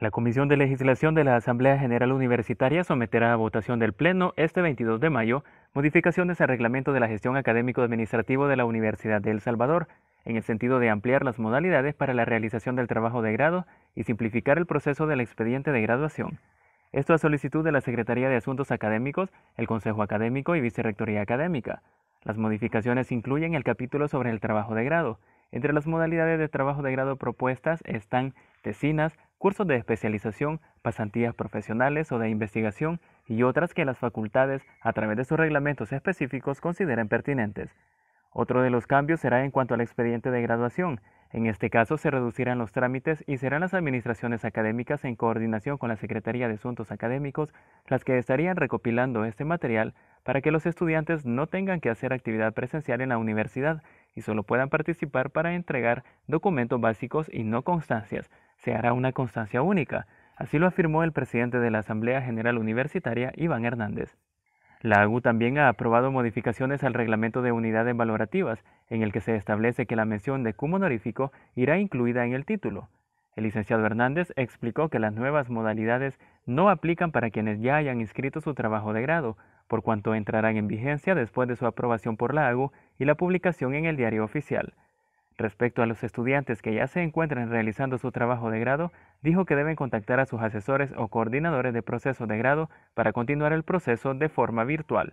La Comisión de Legislación de la Asamblea General Universitaria someterá a votación del Pleno este 22 de mayo modificaciones al reglamento de la gestión académico-administrativo de la Universidad de El Salvador, en el sentido de ampliar las modalidades para la realización del trabajo de grado y simplificar el proceso del expediente de graduación. Esto a solicitud de la Secretaría de Asuntos Académicos, el Consejo Académico y Vicerrectoría Académica. Las modificaciones incluyen el capítulo sobre el trabajo de grado. Entre las modalidades de trabajo de grado propuestas están tesinas, cursos de especialización, pasantías profesionales o de investigación y otras que las facultades, a través de sus reglamentos específicos, consideren pertinentes. Otro de los cambios será en cuanto al expediente de graduación. En este caso se reducirán los trámites y serán las administraciones académicas en coordinación con la Secretaría de Asuntos Académicos las que estarían recopilando este material para que los estudiantes no tengan que hacer actividad presencial en la universidad y solo puedan participar para entregar documentos básicos y no constancias, se hará una constancia única. Así lo afirmó el presidente de la Asamblea General Universitaria, Iván Hernández. La AGU también ha aprobado modificaciones al reglamento de unidades valorativas, en el que se establece que la mención de cum honorífico irá incluida en el título. El licenciado Hernández explicó que las nuevas modalidades no aplican para quienes ya hayan inscrito su trabajo de grado, por cuanto entrarán en vigencia después de su aprobación por la AGU y la publicación en el diario oficial. Respecto a los estudiantes que ya se encuentran realizando su trabajo de grado, dijo que deben contactar a sus asesores o coordinadores de proceso de grado para continuar el proceso de forma virtual.